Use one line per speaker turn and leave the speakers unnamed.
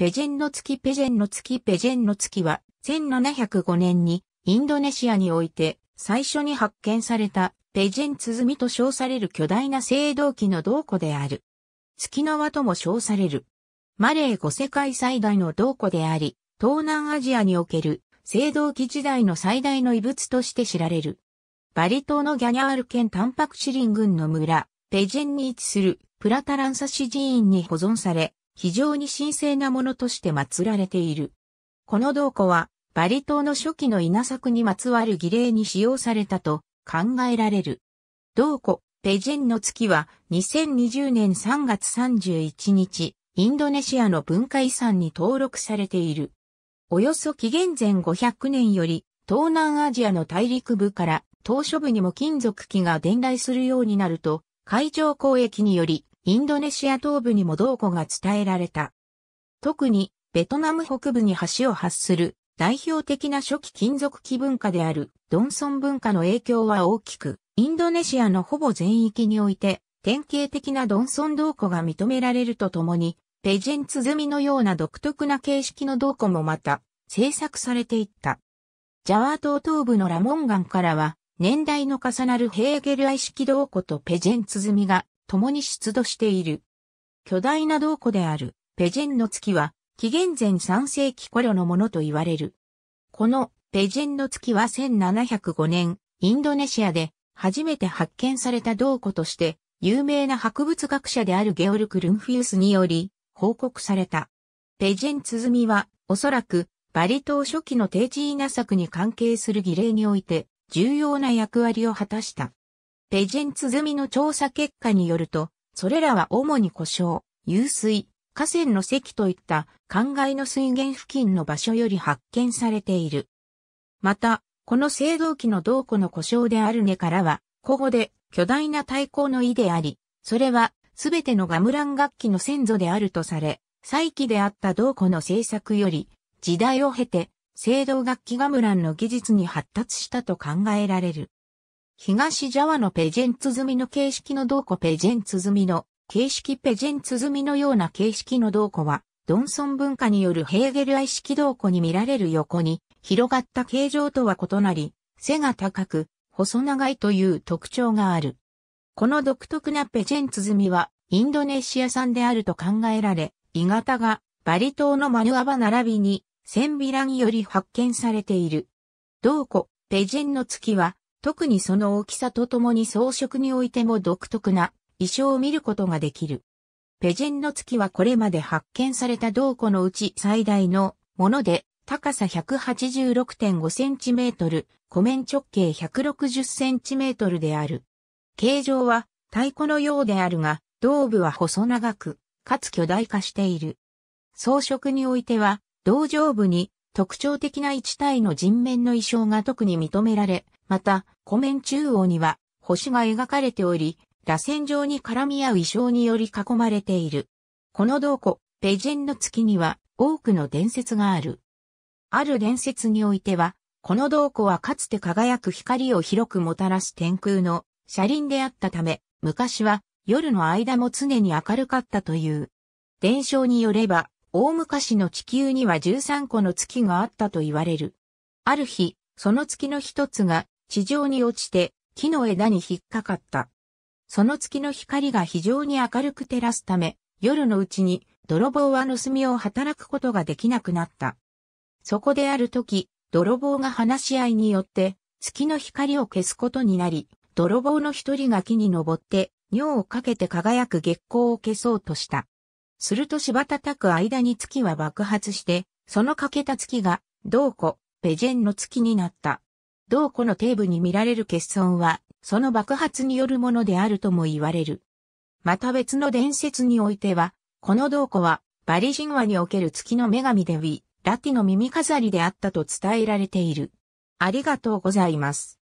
ペジェンの月ペジェンの月ペジェンの月は1705年にインドネシアにおいて最初に発見されたペジェン鼓と称される巨大な青銅器の銅庫である。月の輪とも称される。マレー五世界最大の銅庫であり、東南アジアにおける青銅器時代の最大の遺物として知られる。バリ島のギャニャール県タンパクシリン郡の村、ペジェンに位置するプラタランサシ寺院に保存され、非常に神聖なものとして祀られている。この銅庫は、バリ島の初期の稲作にまつわる儀礼に使用されたと考えられる。銅庫、ペジェンの月は、2020年3月31日、インドネシアの文化遺産に登録されている。およそ紀元前500年より、東南アジアの大陸部から島嶼部にも金属器が伝来するようになると、海上交易によりインドネシア東部にも同庫が伝えられた。特に、ベトナム北部に橋を発する代表的な初期金属器文化であるドンソン文化の影響は大きく、インドネシアのほぼ全域において、典型的なドンソン銅庫が認められるとともに、ペジェンツ積みのような独特な形式の銅庫もまた、制作されていった。ジャワー島東部のラモンガンからは、年代の重なるヘーゲル愛式銅庫とペジェンツ積みが共に出土している。巨大な銅庫であるペジェンの月は紀元前3世紀頃のものと言われる。このペジェンの月は1705年、インドネシアで初めて発見された銅庫として有名な博物学者であるゲオルク・ルンフィウスにより報告された。ペジェン鼓はおそらくバリ島初期のテーチーナ作に関係する儀礼において重要な役割を果たした。ペジェンツ済みの調査結果によると、それらは主に故障、湧水、河川の石といった灌漑の水源付近の場所より発見されている。また、この青銅器の銅庫の故障である根からは、古語で巨大な太鼓の意であり、それはすべてのガムラン楽器の先祖であるとされ、再起であった銅庫の製作より、時代を経て、青銅楽器ガムランの技術に発達したと考えられる。東ジャワのペジェンツ積みの形式の銅庫ペジェンツ積みの形式ペジェンツ積みのような形式の銅庫は、ドンソン文化によるヘーゲル愛式銅庫に見られる横に、広がった形状とは異なり、背が高く、細長いという特徴がある。この独特なペジェンツ積みは、インドネシア産であると考えられ、鋳型がバリ島のマヌアバ並びに、センビラにより発見されている。銅庫、ペジェンの月は、特にその大きさとともに装飾においても独特な衣装を見ることができる。ペジェンの月はこれまで発見された銅庫のうち最大のもので、高さ 186.5cm、湖面直径 160cm である。形状は太鼓のようであるが、胴部は細長く、かつ巨大化している。装飾においては、胴上部に特徴的な一体の人面の意匠が特に認められ、また、湖面中央には星が描かれており、螺旋状に絡み合う衣装により囲まれている。この銅庫、ペジェンの月には多くの伝説がある。ある伝説においては、この銅庫はかつて輝く光を広くもたらす天空の車輪であったため、昔は夜の間も常に明るかったという。伝承によれば、大昔の地球には13個の月があったと言われる。ある日、その月の一つが地上に落ちて木の枝に引っかかった。その月の光が非常に明るく照らすため、夜のうちに泥棒は盗みを働くことができなくなった。そこである時、泥棒が話し合いによって月の光を消すことになり、泥棒の一人が木に登って尿をかけて輝く月光を消そうとした。すると柴叩く間に月は爆発して、その欠けた月が、銅子、ペジェンの月になった。銅子の底部に見られる欠損は、その爆発によるものであるとも言われる。また別の伝説においては、この銅子は、バリ神話における月の女神でウィ、ラティの耳飾りであったと伝えられている。ありがとうございます。